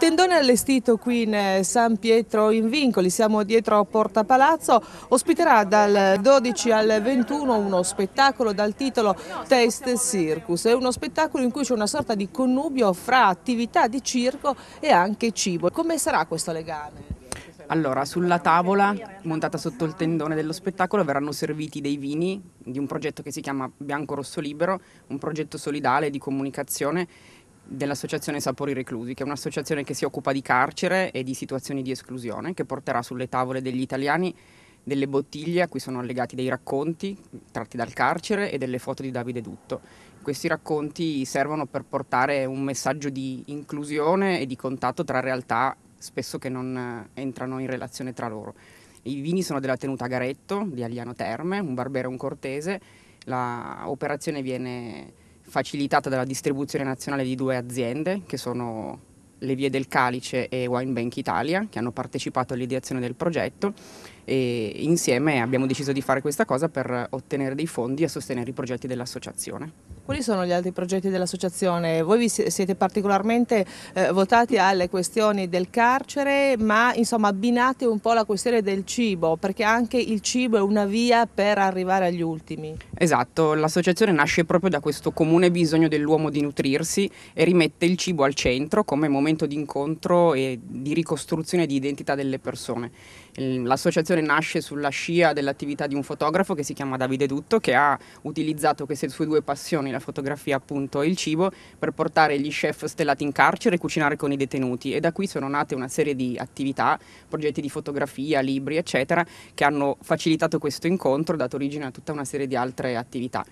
Il tendone allestito qui in eh, San Pietro in Vincoli, siamo dietro Porta Palazzo, ospiterà dal 12 al 21 uno spettacolo dal titolo Test Circus. È uno spettacolo in cui c'è una sorta di connubio fra attività di circo e anche cibo. Come sarà questo legame? Allora, sulla tavola montata sotto il tendone dello spettacolo verranno serviti dei vini di un progetto che si chiama Bianco Rosso Libero, un progetto solidale di comunicazione dell'associazione Sapori Reclusi, che è un'associazione che si occupa di carcere e di situazioni di esclusione, che porterà sulle tavole degli italiani delle bottiglie a cui sono allegati dei racconti tratti dal carcere e delle foto di Davide Dutto. Questi racconti servono per portare un messaggio di inclusione e di contatto tra realtà spesso che non eh, entrano in relazione tra loro. I vini sono della tenuta Garetto di Agliano Terme, un barbero e un cortese. L'operazione viene facilitata dalla distribuzione nazionale di due aziende che sono le Vie del Calice e Wine Bank Italia che hanno partecipato all'ideazione del progetto e insieme abbiamo deciso di fare questa cosa per ottenere dei fondi e sostenere i progetti dell'associazione. Quali sono gli altri progetti dell'associazione? Voi vi siete particolarmente eh, votati alle questioni del carcere ma insomma abbinate un po' la questione del cibo perché anche il cibo è una via per arrivare agli ultimi. Esatto, l'associazione nasce proprio da questo comune bisogno dell'uomo di nutrirsi e rimette il cibo al centro come momento di incontro e di ricostruzione di identità delle persone. L'associazione collezione nasce sulla scia dell'attività di un fotografo che si chiama Davide Dutto, che ha utilizzato queste sue due passioni, la fotografia appunto e il cibo, per portare gli chef stellati in carcere e cucinare con i detenuti. E da qui sono nate una serie di attività, progetti di fotografia, libri, eccetera, che hanno facilitato questo incontro, dato origine a tutta una serie di altre attività.